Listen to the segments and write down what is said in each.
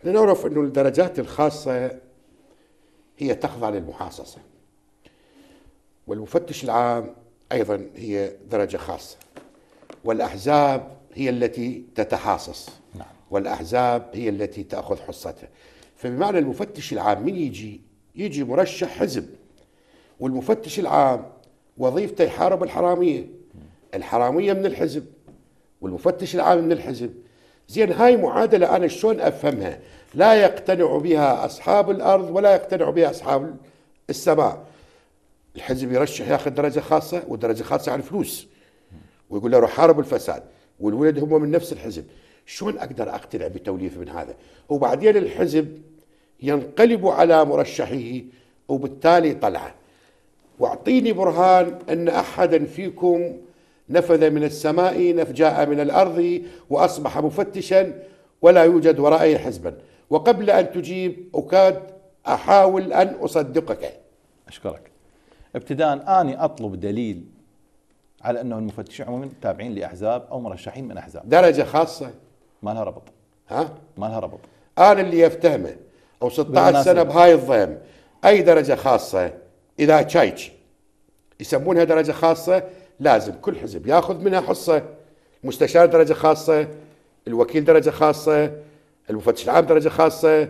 احنا نعرف انه الدرجات الخاصة هي تخضع للمحاصصة والمفتش العام ايضا هي درجة خاصة والاحزاب هي التي تتحاصص نعم. والاحزاب هي التي تاخذ حصتها فبمعنى المفتش العام من يجي يجي مرشح حزب والمفتش العام وظيفته يحارب الحراميه الحراميه من الحزب والمفتش العام من الحزب زين هاي معادلة أنا شلون أفهمها لا يقتنع بها أصحاب الأرض ولا يقتنع بها أصحاب السماء الحزب يرشح ياخذ درجة خاصة ودرجة خاصة على الفلوس ويقول له روح حارب الفساد والولد هم من نفس الحزب شلون أقدر أقتنع بتوليف من هذا وبعدين الحزب ينقلب على مرشحه وبالتالي طلعه واعطيني برهان ان احدا فيكم نفذ من السماء جاء من الأرض وأصبح مفتشا ولا يوجد ورائه حزبا وقبل أن تجيب أكاد أحاول أن أصدقك أشكرك ابتداء أني أطلب دليل على أنه المفتشين عموما تابعين لأحزاب أو مرشحين من أحزاب درجة خاصة ما لها ربط ها؟ ما لها ربط أنا اللي يفتهمه أو 16 سنة بهاي الضيم أي درجة خاصة إذا تشايتش يسمونها درجة خاصة لازم كل حزب ياخذ منها حصه المستشار درجه خاصه الوكيل درجه خاصه المفتش العام درجه خاصه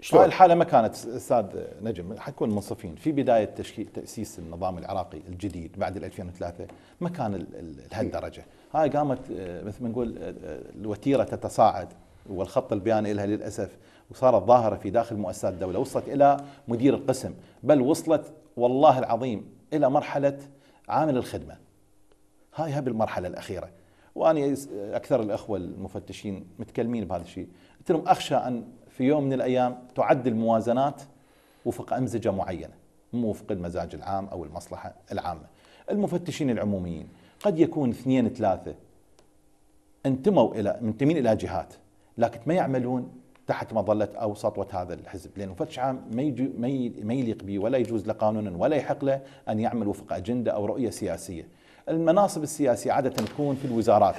شلون؟ الحاله ما كانت استاذ نجم حنكون منصفين في بدايه تشكيل تاسيس النظام العراقي الجديد بعد 2003 ما كان لهالدرجه، هاي قامت آه، مثل ما نقول آه، آه، الوتيره تتصاعد والخط البياني لها للاسف وصارت ظاهره في داخل مؤسسات الدوله، وصلت الى مدير القسم، بل وصلت والله العظيم الى مرحله عامل الخدمه. هاي بالمرحله الاخيره وانا اكثر الاخوه المفتشين متكلمين بهذا الشيء قلت لهم اخشى ان في يوم من الايام تعد الموازنات وفق امزجه معينه مو وفق المزاج العام او المصلحه العامه المفتشين العموميين قد يكون اثنين ثلاثه انتموا الى منتمين الى جهات لكن ما يعملون تحت مظله او سطوه هذا الحزب لان مفتش عام ما ما يليق به ولا يجوز له قانونا ولا يحق له ان يعمل وفق اجنده او رؤيه سياسيه المناصب السياسية عادة تكون في الوزارات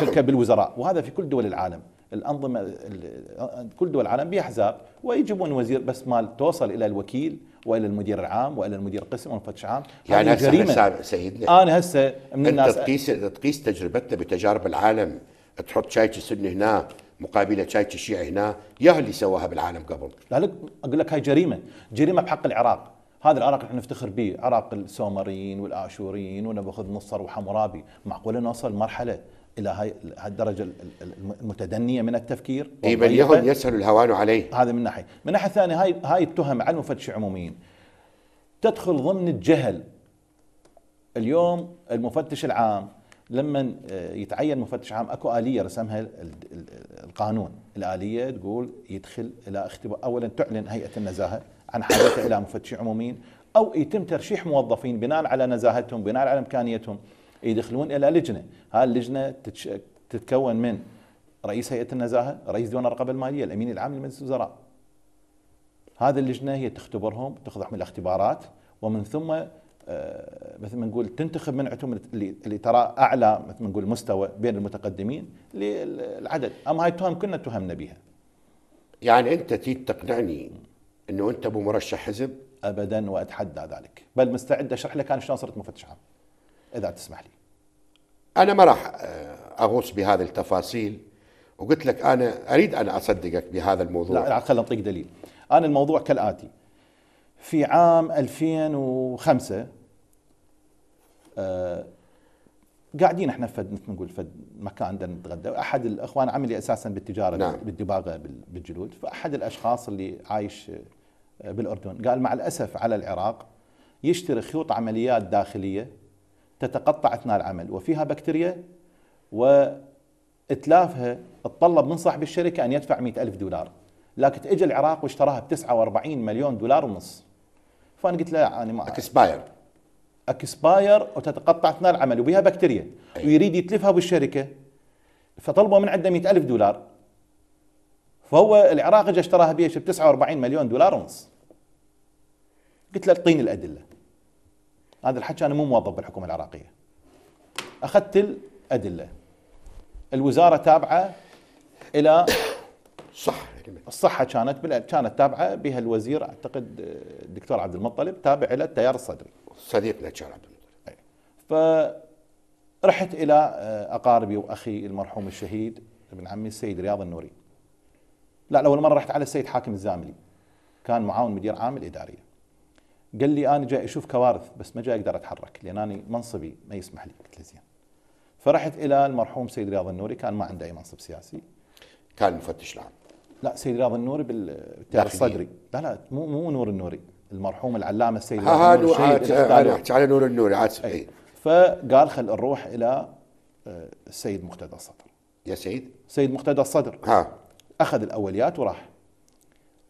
تركب بالوزراء وهذا في كل دول العالم الأنظمة كل دول العالم بأحزاب ويجيبون وزير بس مال توصل إلى الوكيل والى المدير العام والى المدير القسم والمفتش العام يعني هسه جريمه سيدنا انا هسه من الناس تقيس تقيس تجربتنا بتجارب العالم تحط شايك السنه هنا مقابله شايك الشيعي هنا يا اللي سواها بالعالم قبل لا لك اقول لك هاي جريمه جريمه بحق العراق هذا العراق اللي احنا نفتخر به عراق السومريين والاشوريين ونبوخذ نصر وحمورابي معقول نوصل مرحله الى هاي الدرجه المتدنيه من التفكير اي بل يهن يسهل الهوان عليه هذا من ناحيه، من ناحيه ثانيه هاي هاي التهم على المفتش العموميين تدخل ضمن الجهل اليوم المفتش العام لما آه، يتعين مفتش عام اكو اليه رسمها القانون، الاليه تقول يدخل الى اختبار اولا تعلن هيئه النزاهه عن حاجته الى مفتشين عموميين او يتم ترشيح موظفين بناء على نزاهتهم بناء على امكانيتهم يدخلون الى لجنه هاي اللجنه تتكون من رئيس هيئه النزاهه رئيس ديوان الرقابه الماليه الامين العام لمجلس الوزراء هذه اللجنه هي تختبرهم تخضعهم الى ومن ثم آه، مثل ما نقول تنتخب من عندهم اللي ترى اعلى مثل ما نقول مستوى بين المتقدمين للعدد اما هاي التهم كنا تهمنا بها يعني انت تيجي تقنعني انه انت ابو مرشح حزب ابدا واتحدى ذلك بل مستعد اشرح لك انا شلون صرت مفتش عام اذا تسمح لي انا ما راح آه، اغوص بهذه التفاصيل وقلت لك انا اريد ان اصدقك بهذا الموضوع لا, لا خلينا نعطيك دليل انا الموضوع كالاتي في عام 2005 قاعدين احنا فد مثل نقول فد مكان عندنا نتغدى احد الاخوان عملي اساسا بالتجاره نعم. بالدباغه بالجلود فاحد الاشخاص اللي عايش آه، بالاردن قال مع الاسف على العراق يشتري خيوط عمليات داخليه تتقطع اثناء العمل وفيها بكتيريا واتلافها تطلب من صاحب الشركه ان يدفع مئة الف دولار لكن اجى العراق واشتراها ب 49 مليون دولار ونص فانا قلت له انا يعني ما اكسباير اكسباير وتتقطع اثناء العمل وبها بكتيريا ويريد يتلفها بالشركه فطلبوا من عنده 100 ألف دولار فهو العراق اجى اشتراها بيش ب 49 مليون دولار ونص قلت له اعطيني الادله هذا الحكي انا مو موظف بالحكومه العراقيه اخذت الادله الوزاره تابعه الى صح المحكمه الصحه كانت بل... كانت تابعه بها الوزير اعتقد الدكتور آه، عبد المطلب تابع الى التيار الصدري صديقنا كان عبد المطلب فرحت الى آه، اقاربي واخي المرحوم الشهيد ابن عمي السيد رياض النوري لا اول مره رحت على السيد حاكم الزاملي كان معاون مدير عام الاداريه قال لي انا جاي اشوف كوارث بس ما جاي اقدر اتحرك لان انا منصبي ما يسمح لي قلت له زين فرحت الى المرحوم سيد رياض النوري كان ما عنده اي منصب سياسي كان المفتش العام لا سيد رياض النوري بالتاريخ الصدري لا لا مو مو نور النوري المرحوم العلامه السيد آه، رياض النوري هذا احكي على نور النوري عاد اي إيه. فقال خل نروح الى آه، السيد مقتدى الصدر يا سيد سيد مقتدى الصدر ها اخذ الاوليات وراح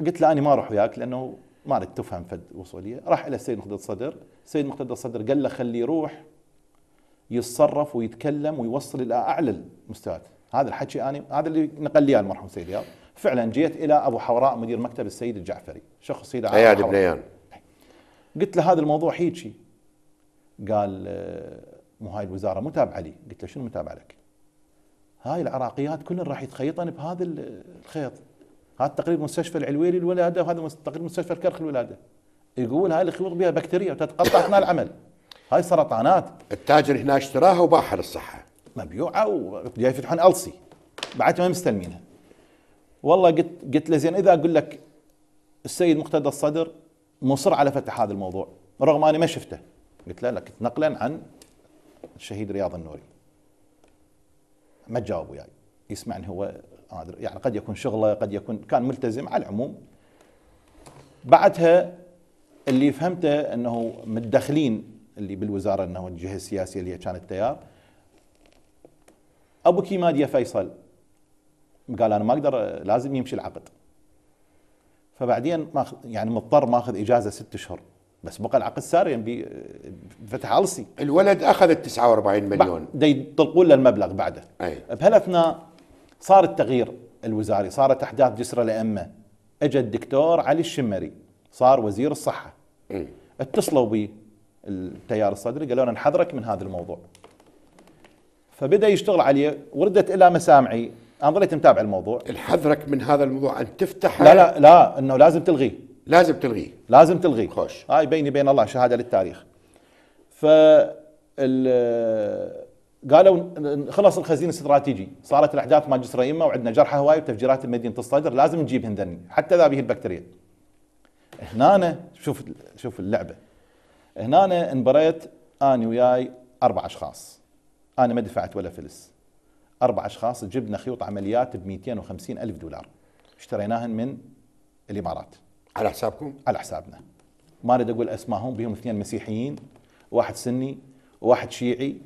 قلت له انا ما اروح وياك لانه ما اريد تفهم فد وصوليه راح الى السيد مقتدى الصدر السيد مقتدى الصدر قال له خليه يروح يتصرف ويتكلم ويوصل الى اعلى المستويات هذا الحكي انا هذا اللي نقل لي المرحوم سيد رياض فعلا جيت الى ابو حوراء مدير مكتب السيد الجعفري شخص سيد عياد بنيان قلت له هذا الموضوع هيجي قال آه، مو هاي الوزاره متابعه لي قلت له شنو متابعه لك؟ هاي العراقيات كلن راح يتخيطن بهذا الخيط هذا تقريبا مستشفى العلويري للولاده وهذا تقريبا مستشفى الكرخ الولاده يقول هاي الخيوط بها بكتيريا وتتقطع اثناء العمل هاي سرطانات التاجر هنا اشتراها وباعها للصحه مبيوعه وجاي يفتحون السي بعد ما مستلمينها والله قلت قلت له زين اذا اقول لك السيد مقتدى الصدر مصر على فتح هذا الموضوع رغم اني ما شفته قلت له لك نقلا عن الشهيد رياض النوري ما تجاوب وياي يسمعني هو يعني قد يكون شغله قد يكون كان ملتزم على العموم بعدها اللي فهمته انه متدخلين اللي بالوزاره انه الجهه السياسيه اللي كانت تيار ابو كيماديا فيصل قال انا ما اقدر لازم يمشي العقد فبعدين ماخذ يعني مضطر ماخذ اجازه ست اشهر بس بقى العقد ساريا بفتح علصي الولد اخذ ال 49 مليون دا يطلقون له المبلغ بعده اي بهالاثناء صار التغيير الوزاري صارت احداث جسر الائمه اجى الدكتور علي الشمري صار وزير الصحه م. اتصلوا بي التيار الصدري قالوا لنا نحذرك من هذا الموضوع فبدا يشتغل عليه وردت الى مسامعي انا ظليت متابع الموضوع الحذرك من هذا الموضوع ان تفتح لا لا لا انه لازم تلغيه لازم تلغيه لازم تلغيه خوش هاي بيني بين الله شهاده للتاريخ ف قالوا خلص الخزين الاستراتيجي صارت الاحداث ما جسر يمه وعندنا جرحى هواي وتفجيرات المدينه الصدر لازم نجيب هندني حتى ذا به البكتيريا هنا شوف شوف اللعبه هنا انبريت اني وياي اربع اشخاص انا ما دفعت ولا فلس اربع اشخاص جبنا خيوط عمليات ب 250 الف دولار اشتريناهن من الامارات على حسابكم؟ على حسابنا ما اريد اقول اسمائهم بهم اثنين مسيحيين واحد سني وواحد شيعي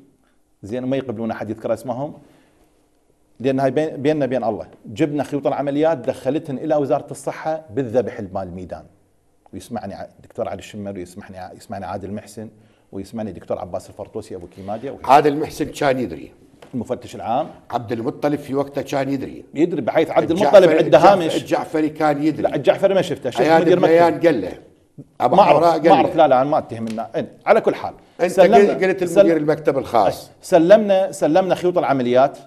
زين ما يقبلون احد يذكر اسمائهم لان هاي بيننا بين الله جبنا خيوط العمليات دخلتهن الى وزاره الصحه بالذبح مال الميدان ويسمعني دكتور علي الشمر ويسمعني يسمعني عادل محسن ويسمعني دكتور عباس الفرطوسي ابو كيماديا هذا المحسن كان يدري المفتش العام عبد المطلب في وقته كان يدري يدري بحيث عبد المطلب عنده هامش الجعفري كان يدري لا الجعفري ما شفته شفت مدير مكتب قال له ابو ما اعرف ما اعرف لا لا ما اتهم إن. إيه، على كل حال انت سلمنا قلت المدير المكتب الخاص سلمنا سلمنا خيوط العمليات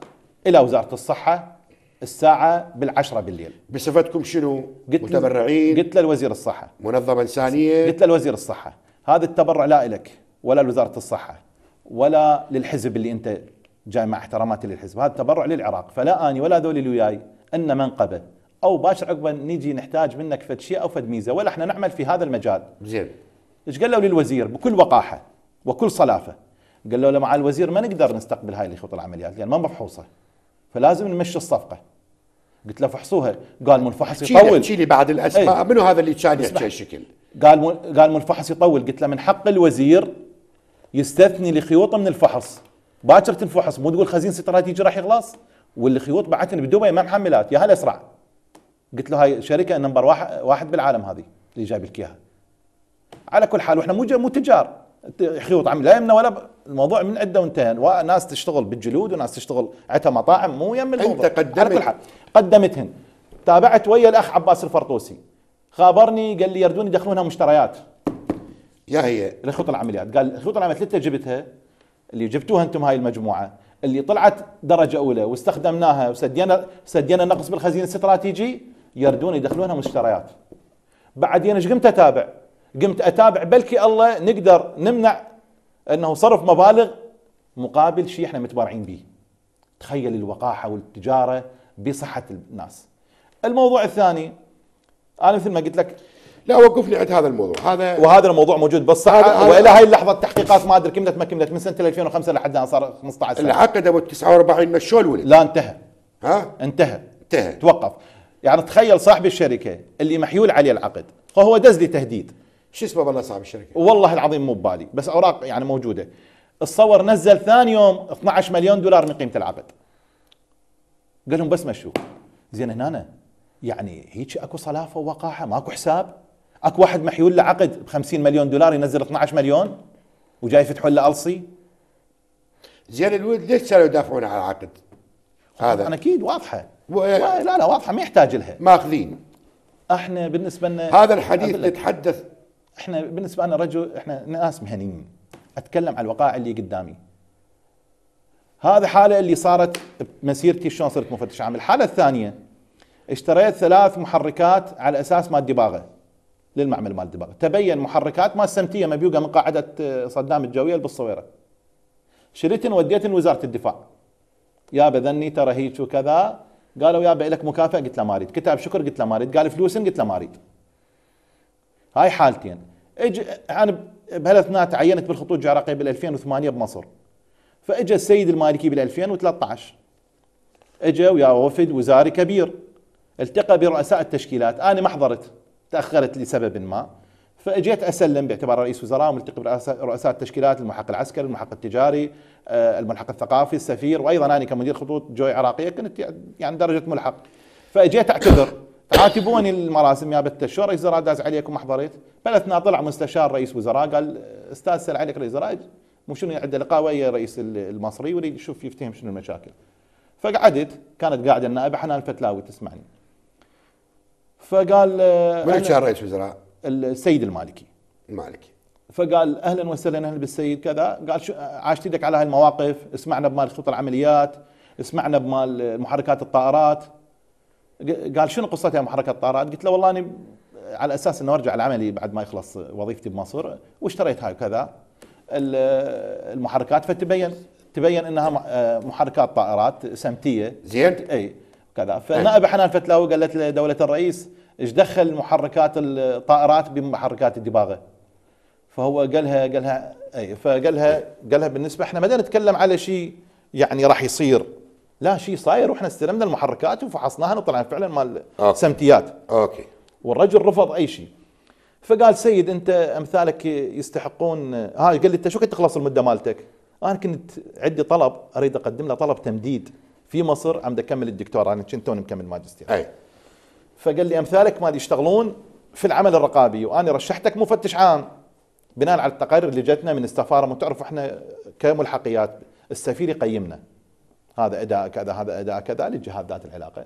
الى وزاره الصحه الساعة بالعشرة بالليل بصفتكم شنو؟ قلت متبرعين؟ قلت للوزير الصحة منظمة إنسانية؟ قلت للوزير الصحة هذا التبرع لا إلك ولا لوزاره الصحه ولا للحزب اللي انت جاي مع احتراماتي للحزب هذا تبرع للعراق فلا اني ولا ذول اللي وياي ان منقبه او باشر عقبا نجي نحتاج منك فد شيء او فد ميزه ولا احنا نعمل في هذا المجال زين ايش قالوا للوزير بكل وقاحه وكل صلافه قالوا له مع الوزير ما نقدر نستقبل هاي اللي العمليات لان ما مفحوصه فلازم نمشي الصفقه قلت له فحصوها قال منفحص يطول شيلي لي بعد الاسماء إيه. منو هذا اللي كان يحكي الشكل قال قال منفحص يطول قلت له من حق الوزير يستثني الخيوطه من الفحص باكر تنفحص مو تقول خزين سترات يجي راح يخلص والخيوط بعتن بدبي ما محملات يا هلا اسرع قلت له هاي شركه نمبر واحد, واحد بالعالم هذه اللي جايب لك اياها على كل حال واحنا مو مو تجار خيوط عم لا يمنا ولا ب... الموضوع من عده وانتهى وناس تشتغل بالجلود وناس تشتغل عتها مطاعم مو يم الموضوع انت قدمت على كل حال قدمتهن تابعت ويا الاخ عباس الفرطوسي خابرني قال لي يردون يدخلونها مشتريات يا هي الخطه العمليات قال الخطه العمليات اللي جبتها اللي جبتوها انتم هاي المجموعه اللي طلعت درجه اولى واستخدمناها وسدينا سدينا نقص بالخزينه الاستراتيجي يردون يدخلونها مشتريات بعدين ايش قمت اتابع قمت اتابع بلكي الله نقدر نمنع انه صرف مبالغ مقابل شيء احنا متبرعين به تخيل الوقاحه والتجاره بصحه الناس الموضوع الثاني انا مثل ما قلت لك لا وقفني عند هذا الموضوع هذا وهذا الموضوع موجود بالصحراء والى هاي اللحظه التحقيقات ما ادري كملت ما كملت من سنه 2005 لحد الان صار 15 سنه اللي عقد ابو 49 مشوه الولد لا انتهى ها انتهى انتهى توقف يعني تخيل صاحب الشركه اللي محيول عليه العقد فهو دز لي تهديد شو اسمه والله صاحب الشركه والله العظيم مو ببالي بس اوراق يعني موجوده الصور نزل ثاني يوم 12 مليون دولار من قيمه العقد قال لهم بس مشوا زين هنا يعني هيك اكو صلافه ووقاحه ماكو حساب اكو واحد محيول له عقد ب 50 مليون دولار ينزل 12 مليون وجاي يفتحون له السي زين الولد ليش صاروا يدافعون على العقد؟ هذا انا اكيد واضحه و... لا لا واضحه ما يحتاج لها ماخذين احنا بالنسبه لنا هذا الحديث نتحدث احنا بالنسبه لنا رجل احنا ناس مهنيين اتكلم عن الوقائع اللي قدامي هذا حاله اللي صارت بمسيرتي شلون صرت مفتش عام الحاله الثانيه اشتريت ثلاث محركات على اساس مادي باغه للمعمل مال دبابه تبين محركات ما سمتيه مبيوقه من قاعده آه، صدام الجويه بالصويره شريتن وديتن وزاره الدفاع يابا ذني ترى هيك وكذا قالوا يابا لك مكافاه قلت له ما اريد كتاب شكر قلت له ما اريد قال فلوسن قلت له ما اريد هاي حالتين اج انا بهالاثناء تعينت بالخطوط العراقيه بال 2008 بمصر فاجى السيد المالكي بال 2013 اجى ويا وفد وزاري كبير التقى برؤساء التشكيلات انا ما حضرت تاخرت لسبب ما فاجيت اسلم باعتبار رئيس وزراء وملتقي برؤساء التشكيلات الملحق العسكري الملحق التجاري آه، الملحق الثقافي السفير وايضا انا كمدير خطوط جوي عراقيه كنت يعني درجه ملحق فاجيت اعتذر عاتبوني المراسم يا بت شو رئيس وزراء داز عليكم ما حضرت اثناء طلع مستشار رئيس وزراء قال استاذ سال عليك رئيس وزراء مو شنو عنده لقاء ويا رئيس المصري ويريد يشوف يفتهم شنو المشاكل فقعدت كانت قاعده النائبه حنان الفتلاوي تسمعني فقال آه، من كان رئيس وزراء؟ السيد المالكي المالكي فقال اهلا وسهلا اهلا بالسيد كذا قال شو عاشت ايدك على هالمواقف اسمعنا بمال خطوط العمليات اسمعنا بمال محركات الطائرات قال شنو قصتها محركات الطائرات؟ قلت له والله انا على اساس انه ارجع لعملي بعد ما يخلص وظيفتي بمصر واشتريت هاي وكذا المحركات فتبين تبين انها آه، محركات طائرات سمتيه زين اي كذا فنائب حنان فتلاوي قالت لدوله الرئيس ايش دخل محركات الطائرات بمحركات الدباغه فهو قالها قالها اي فقالها قالها بالنسبه احنا ما نتكلم على شيء يعني راح يصير لا شيء صاير واحنا استلمنا المحركات وفحصناها وطلعنا فعلا مال سمتيات اوكي والرجل رفض اي شيء فقال سيد انت امثالك يستحقون ها قال لي انت شو كنت تخلص المده مالتك؟ انا كنت عندي طلب اريد اقدم له طلب تمديد في مصر عم اكمل الدكتوراه انا كنت توني مكمل ماجستير اي فقال لي امثالك ما يشتغلون في العمل الرقابي وانا رشحتك مفتش عام بناء على التقارير اللي جتنا من السفاره تعرف احنا كملحقيات السفير يقيمنا هذا اداء كذا هذا اداء كذا للجهات ذات العلاقه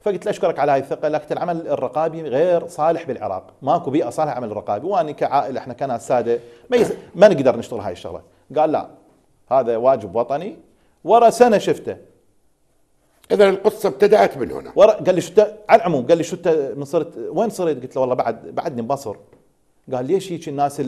فقلت له اشكرك على هاي الثقه لكن العمل الرقابي غير صالح بالعراق ماكو بيئه صالحه عمل الرقابي وانا كعائله احنا كناس ساده ما, يز... ما نقدر نشتغل هاي الشغله قال لا هذا واجب وطني ورا سنه شفته اذا القصه ابتدات من هنا ور... قال لي شو على العموم قال لي شو انت من صرت وين صرت؟ قلت له والله بعد بعدني بمصر قال ليش هيك الناس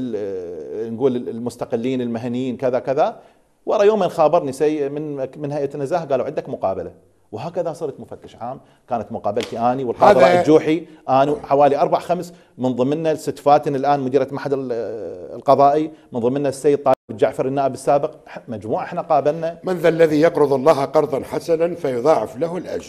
نقول المستقلين المهنيين كذا كذا ورا يومين خابرني سي من من هيئه النزاهه قالوا عندك مقابله وهكذا صرت مفتش عام كانت مقابلتي اني والقاضي رائد جوحي انا حوالي اربع خمس من ضمننا الست فاتن الان مديره معهد القضائي من ضمننا السيد طالب جعفر النائب السابق مجموعه احنا قابلنا من ذا الذي يقرض الله قرضا حسنا فيضاعف له الاجر